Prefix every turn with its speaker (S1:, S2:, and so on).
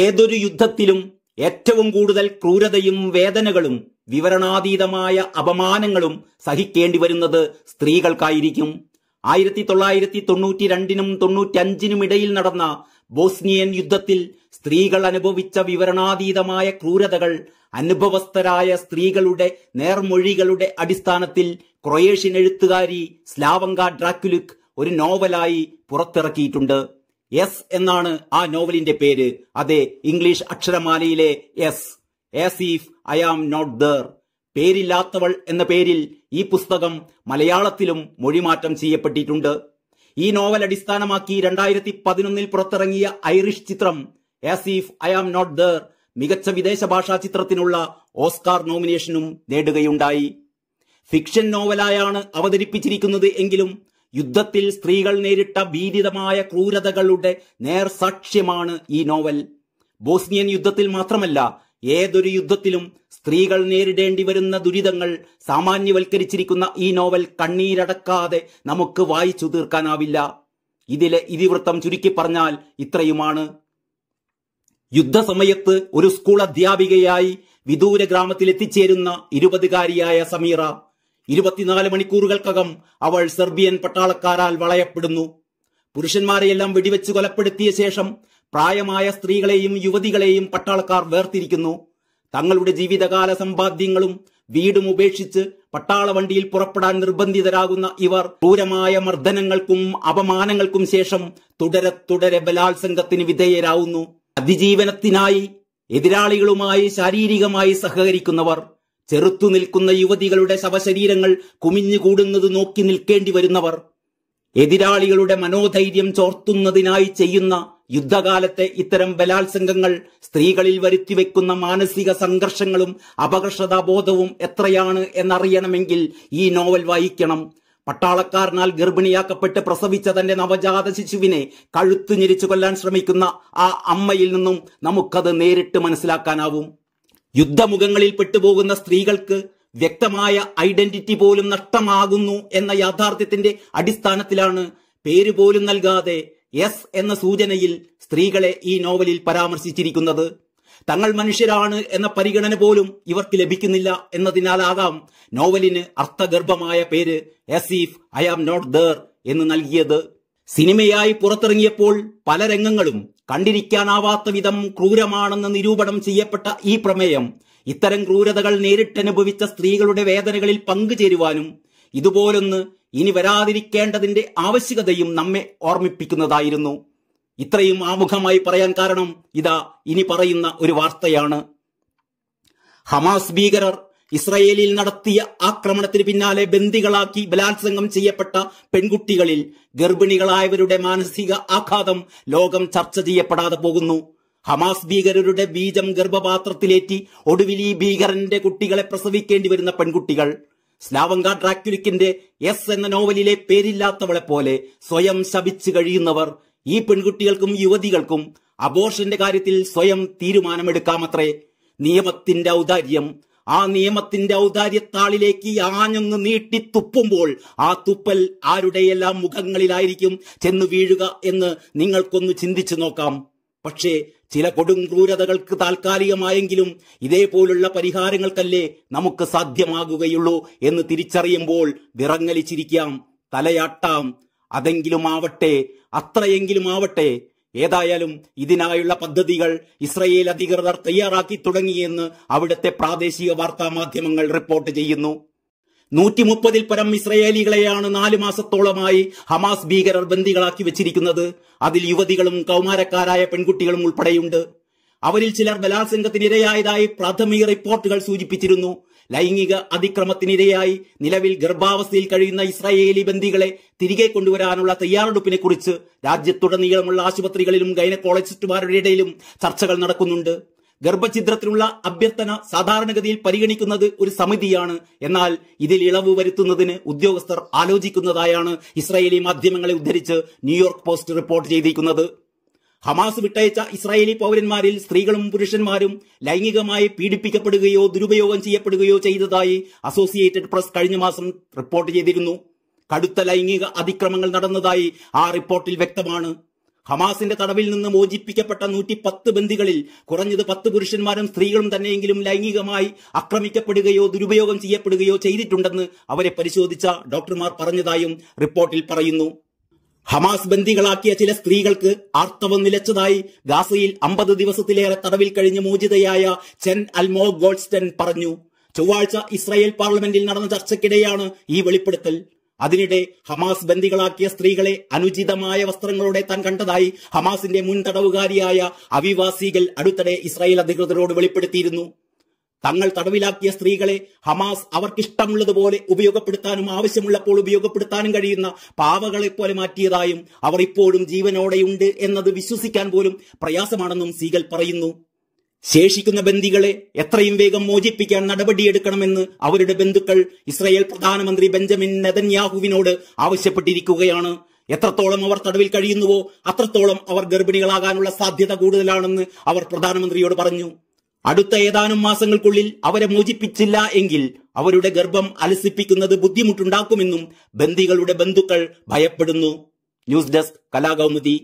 S1: ഏതൊരു യുദ്ധത്തിലും ഏറ്റവും കൂടുതൽ ക്രൂരതയും വേദനകളും വിവരണാതീതമായ അപമാനങ്ങളും സഹിക്കേണ്ടി വരുന്നത് സ്ത്രീകൾക്കായിരിക്കും ആയിരത്തി തൊള്ളായിരത്തി തൊണ്ണൂറ്റി രണ്ടിനും അഞ്ചിനും ഇടയിൽ നടന്ന ബോസ്നിയൻ യുദ്ധത്തിൽ സ്ത്രീകൾ അനുഭവിച്ച വിവരണാതീതമായ ക്രൂരതകൾ അനുഭവസ്ഥരായ സ്ത്രീകളുടെ നേർമൊഴികളുടെ അടിസ്ഥാനത്തിൽ ക്രൊയേഷ്യൻ എഴുത്തുകാരി സ്ലാവങ്ക ഡ്രാക്കുലുക് ഒരു നോവലായി പുറത്തിറക്കിയിട്ടുണ്ട് എസ് എന്നാണ് ആ നോവലിന്റെ പേര് അതെ ഇംഗ്ലീഷ് അക്ഷരമാലയിലെ S as if I am not there പേരില്ലാത്തവൾ എന്ന പേരിൽ ഈ പുസ്തകം മലയാളത്തിലും മൊഴിമാറ്റം ചെയ്യപ്പെട്ടിട്ടുണ്ട് ഈ നോവൽ അടിസ്ഥാനമാക്കി രണ്ടായിരത്തി പതിനൊന്നിൽ പുറത്തിറങ്ങിയ ഐറിഷ് ചിത്രം if I am not there മികച്ച വിദേശ ഭാഷാ ചിത്രത്തിനുള്ള ഓസ്കാർ നോമിനേഷനും നേടുകയുണ്ടായി ഫിക്ഷൻ നോവലായാണ് അവതരിപ്പിച്ചിരിക്കുന്നത് എങ്കിലും യുദ്ധത്തിൽ സ്ത്രീകൾ നേരിട്ട ഭീതിതമായ ക്രൂരതകളുടെ നേർ സാക്ഷ്യമാണ് ഈ നോവൽ ബോസ്നിയൻ യുദ്ധത്തിൽ മാത്രമല്ല ഏതൊരു യുദ്ധത്തിലും സ്ത്രീകൾ നേരിടേണ്ടി വരുന്ന ദുരിതങ്ങൾ സാമാന്യവൽക്കരിച്ചിരിക്കുന്ന ഈ നോവൽ കണ്ണീരടക്കാതെ നമുക്ക് വായിച്ചു തീർക്കാനാവില്ല ഇതിലെ ഇതിവൃത്തം ചുരുക്കി പറഞ്ഞാൽ ഇത്രയുമാണ് യുദ്ധസമയത്ത് ഒരു സ്കൂൾ അധ്യാപികയായി വിദൂര ഗ്രാമത്തിൽ എത്തിച്ചേരുന്ന ഇരുപതുകാരിയായ സമീറ ഇരുപത്തിനാല് മണിക്കൂറുകൾക്കകം അവൾ സെർബിയൻ പട്ടാളക്കാരാൽ വളയപ്പെടുന്നു പുരുഷന്മാരെയെല്ലാം വെടിവെച്ച് കൊലപ്പെടുത്തിയ ശേഷം പ്രായമായ സ്ത്രീകളെയും യുവതികളെയും പട്ടാളക്കാർ വേർതിരിക്കുന്നു തങ്ങളുടെ ജീവിതകാല സമ്പാദ്യങ്ങളും വീടും ഉപേക്ഷിച്ച് പട്ടാള വണ്ടിയിൽ പുറപ്പെടാൻ നിർബന്ധിതരാകുന്ന ഇവർ ക്രൂരമായ മർദ്ദനങ്ങൾക്കും അപമാനങ്ങൾക്കും ശേഷം തുടരെ തുടരെ ബലാത്സംഗത്തിന് വിധേയരാവുന്നു അതിജീവനത്തിനായി എതിരാളികളുമായി ശാരീരികമായി സഹകരിക്കുന്നവർ ചെറുത്തു നിൽക്കുന്ന യുവതികളുടെ ശവശരീരങ്ങൾ കുമിഞ്ഞുകൂടുന്നത് നോക്കി നിൽക്കേണ്ടി വരുന്നവർ എതിരാളികളുടെ മനോധൈര്യം ചോർത്തുന്നതിനായി ചെയ്യുന്ന യുദ്ധകാലത്തെ ഇത്തരം ബലാത്സംഗങ്ങൾ സ്ത്രീകളിൽ വരുത്തിവെക്കുന്ന മാനസിക സംഘർഷങ്ങളും അപകർഷതാബോധവും എത്രയാണ് എന്നറിയണമെങ്കിൽ ഈ നോവൽ വായിക്കണം പട്ടാളക്കാരനാൽ ഗർഭിണിയാക്കപ്പെട്ട് പ്രസവിച്ച തന്റെ നവജാത ശിശുവിനെ കഴുത്തു ഞെരിച്ചു കൊല്ലാൻ ശ്രമിക്കുന്ന ആ അമ്മയിൽ നിന്നും നമുക്കത് നേരിട്ട് മനസ്സിലാക്കാനാവും യുദ്ധമുഖങ്ങളിൽ പെട്ടുപോകുന്ന സ്ത്രീകൾക്ക് വ്യക്തമായ ഐഡന്റിറ്റി പോലും നഷ്ടമാകുന്നു എന്ന യാഥാർത്ഥ്യത്തിന്റെ അടിസ്ഥാനത്തിലാണ് പേര് പോലും നൽകാതെ എസ് എന്ന സൂചനയിൽ സ്ത്രീകളെ ഈ നോവലിൽ പരാമർശിച്ചിരിക്കുന്നത് തങ്ങൾ മനുഷ്യരാണ് എന്ന പരിഗണന പോലും ഇവർക്ക് ലഭിക്കുന്നില്ല എന്നതിനാലാകാം നോവലിന് അർത്ഥഗർഭമായ പേര് as if I am not there എന്ന് നൽകിയത് സിനിമയായി പുറത്തിറങ്ങിയപ്പോൾ പല രംഗങ്ങളും കണ്ടിരിക്കാനാവാത്ത വിധം ക്രൂരമാണെന്ന് നിരൂപണം ചെയ്യപ്പെട്ട ഈ പ്രമേയം ഇത്തരം ക്രൂരതകൾ നേരിട്ടനുഭവിച്ച സ്ത്രീകളുടെ വേദനകളിൽ പങ്കുചേരുവാനും ഇതുപോലൊന്ന് ഇനി വരാതിരിക്കേണ്ടതിന്റെ ആവശ്യകതയും നമ്മെ ഓർമ്മിപ്പിക്കുന്നതായിരുന്നു ഇത്രയും ആമുഖമായി പറയാൻ കാരണം ഇതാ ഇനി പറയുന്ന ഒരു വാർത്തയാണ് ഹമാസ് ഭീകരർ ഇസ്രയേലിൽ നടത്തിയ ആക്രമണത്തിന് പിന്നാലെ ബന്ദികളാക്കി ബലാത്സംഗം ചെയ്യപ്പെട്ട പെൺകുട്ടികളിൽ ഗർഭിണികളായവരുടെ മാനസിക ആഘാതം ലോകം ചർച്ച ചെയ്യപ്പെടാതെ പോകുന്നു ഹമാസ് ഭീകരരുടെ ബീജം ഗർഭപാത്രത്തിലേറ്റി ഒടുവിൽ ഈ ഭീകരന്റെ കുട്ടികളെ പ്രസവിക്കേണ്ടി വരുന്ന പെൺകുട്ടികൾ സ്ലാവങ്ക ഡ്രാക്യുലിക്കിന്റെ എസ് എന്ന നോവലിലെ പേരില്ലാത്തവളെ പോലെ സ്വയം ശപിച്ചു കഴിയുന്നവർ ഈ പെൺകുട്ടികൾക്കും യുവതികൾക്കും അബോഷന്റെ കാര്യത്തിൽ സ്വയം തീരുമാനമെടുക്കാമത്രേ നിയമത്തിന്റെ ഔദാര്യം ആ നിയമത്തിന്റെ ഔദാര്യത്താളിലേക്ക് ആഞ്ഞൊന്ന് നീട്ടി തുപ്പുമ്പോൾ ആ തുപ്പൽ ആരുടെയെല്ലാം മുഖങ്ങളിലായിരിക്കും ചെന്ന് വീഴുക എന്ന് നിങ്ങൾക്കൊന്ന് ചിന്തിച്ചു നോക്കാം പക്ഷേ ചില കൊടും താൽക്കാലികമായെങ്കിലും ഇതേപോലുള്ള പരിഹാരങ്ങൾക്കല്ലേ നമുക്ക് സാധ്യമാകുകയുള്ളൂ എന്ന് തിരിച്ചറിയുമ്പോൾ വിറങ്ങലിച്ചിരിക്കാം തലയാട്ടാം അതെങ്കിലും ആവട്ടെ അത്രയെങ്കിലും ആവട്ടെ ഏതായാലും ഇതിനായുള്ള പദ്ധതികൾ ഇസ്രയേൽ അധികൃതർ തയ്യാറാക്കി തുടങ്ങിയെന്ന് അവിടുത്തെ പ്രാദേശിക വാർത്താ മാധ്യമങ്ങൾ റിപ്പോർട്ട് ചെയ്യുന്നു നൂറ്റി മുപ്പതിൽ പരം ഇസ്രയേലികളെയാണ് നാലു മാസത്തോളമായി ഹമാസ് ഭീകരർ ബന്ദികളാക്കി വെച്ചിരിക്കുന്നത് അതിൽ യുവതികളും കൗമാരക്കാരായ പെൺകുട്ടികളും ഉൾപ്പെടെയുണ്ട് അവരിൽ ചിലർ ബലാത്സംഗത്തിനിരയായതായി പ്രാഥമിക റിപ്പോർട്ടുകൾ സൂചിപ്പിച്ചിരുന്നു ലൈംഗിക അതിക്രമത്തിനിരയായി നിലവിൽ ഗർഭാവസ്ഥയിൽ കഴിയുന്ന ഇസ്രായേലി ബന്ദികളെ തിരികെ കൊണ്ടുവരാനുള്ള തയ്യാറെടുപ്പിനെ കുറിച്ച് രാജ്യത്തുടനീളമുള്ള ആശുപത്രികളിലും ഗൈനക്കോളജിസ്റ്റുമാരുടെ ഇടയിലും ചർച്ചകൾ നടക്കുന്നുണ്ട് ഗർഭഛിദ്രത്തിനുള്ള അഭ്യർത്ഥന സാധാരണഗതിയിൽ പരിഗണിക്കുന്നത് ഒരു സമിതിയാണ് എന്നാൽ ഇതിൽ ഇളവ് വരുത്തുന്നതിന് ഉദ്യോഗസ്ഥർ ആലോചിക്കുന്നതായാണ് ഇസ്രായേലി മാധ്യമങ്ങളെ ഉദ്ധരിച്ച് ന്യൂയോർക്ക് പോസ്റ്റ് റിപ്പോർട്ട് ചെയ്തിരിക്കുന്നത് ഹമാസ് വിട്ടയച്ച ഇസ്രായേലി പൌരന്മാരിൽ സ്ത്രീകളും പുരുഷന്മാരും ലൈംഗികമായി പീഡിപ്പിക്കപ്പെടുകയോ ദുരുപയോഗം ചെയ്യപ്പെടുകയോ ചെയ്തതായി അസോസിയേറ്റഡ് പ്രസ് കഴിഞ്ഞ മാസം റിപ്പോർട്ട് ചെയ്തിരുന്നു കടുത്ത ലൈംഗിക അതിക്രമങ്ങൾ നടന്നതായി ആ റിപ്പോർട്ടിൽ വ്യക്തമാണ് ഹമാസിന്റെ തടവിൽ നിന്ന് മോചിപ്പിക്കപ്പെട്ട നൂറ്റി പത്ത് ബന്ദികളിൽ കുറഞ്ഞത് പത്ത് പുരുഷന്മാരും സ്ത്രീകളും തന്നെയെങ്കിലും ലൈംഗികമായി ആക്രമിക്കപ്പെടുകയോ ദുരുപയോഗം ചെയ്യപ്പെടുകയോ ചെയ്തിട്ടുണ്ടെന്ന് അവരെ പരിശോധിച്ച ഡോക്ടർമാർ പറഞ്ഞതായും റിപ്പോർട്ടിൽ പറയുന്നു ഹമാസ് ബന്ദികളാക്കിയ ചില സ്ത്രീകൾക്ക് ആർത്തവം നിലച്ചതായി ഗാസയിൽ അമ്പത് ദിവസത്തിലേറെ തടവിൽ കഴിഞ്ഞ് മോചിതയായ ചെൻ അൽമോ ഗോൾഡ്സ്റ്റൻ പറഞ്ഞു ചൊവ്വാഴ്ച ഇസ്രായേൽ പാർലമെന്റിൽ നടന്ന ചർച്ചയ്ക്കിടെയാണ് ഈ വെളിപ്പെടുത്തൽ അതിനിടെ ഹമാസ് ബന്ദികളാക്കിയ സ്ത്രീകളെ അനുചിതമായ വസ്ത്രങ്ങളോടെ താൻ കണ്ടതായി ഹമാസിന്റെ മുൻ തടവുകാരിയായ അവിവാസികൾ അടുത്തിടെ ഇസ്രായേൽ അധികൃതരോട് വെളിപ്പെടുത്തിയിരുന്നു തങ്ങൾ തടവിലാക്കിയ സ്ത്രീകളെ ഹമാസ് അവർക്കിഷ്ടമുള്ളതുപോലെ ഉപയോഗപ്പെടുത്താനും ആവശ്യമുള്ളപ്പോൾ ഉപയോഗപ്പെടുത്താനും കഴിയുന്ന പാവകളെ പോലെ മാറ്റിയതായും അവർ ഇപ്പോഴും ജീവനോടെയുണ്ട് എന്നത് വിശ്വസിക്കാൻ പോലും പ്രയാസമാണെന്നും സീഗൽ പറയുന്നു ശേഷിക്കുന്ന ബന്ദികളെ എത്രയും വേഗം മോചിപ്പിക്കാൻ നടപടിയെടുക്കണമെന്ന് അവരുടെ ബന്ധുക്കൾ ഇസ്രയേൽ പ്രധാനമന്ത്രി ബെഞ്ചമിൻ നെതന്യാഹുവിനോട് ആവശ്യപ്പെട്ടിരിക്കുകയാണ് എത്രത്തോളം അവർ തടവിൽ കഴിയുന്നുവോ അത്രത്തോളം അവർ ഗർഭിണികളാകാനുള്ള സാധ്യത കൂടുതലാണെന്ന് അവർ പ്രധാനമന്ത്രിയോട് പറഞ്ഞു അടുത്ത ഏതാനും മാസങ്ങൾക്കുള്ളിൽ അവരെ മോചിപ്പിച്ചില്ല എങ്കിൽ അവരുടെ ഗർഭം അലസിപ്പിക്കുന്നത് ബുദ്ധിമുട്ടുണ്ടാക്കുമെന്നും ബന്ദികളുടെ ബന്ധുക്കൾ ഭയപ്പെടുന്നു ന്യൂസ് ഡെസ്ക് കലാകൗമുദി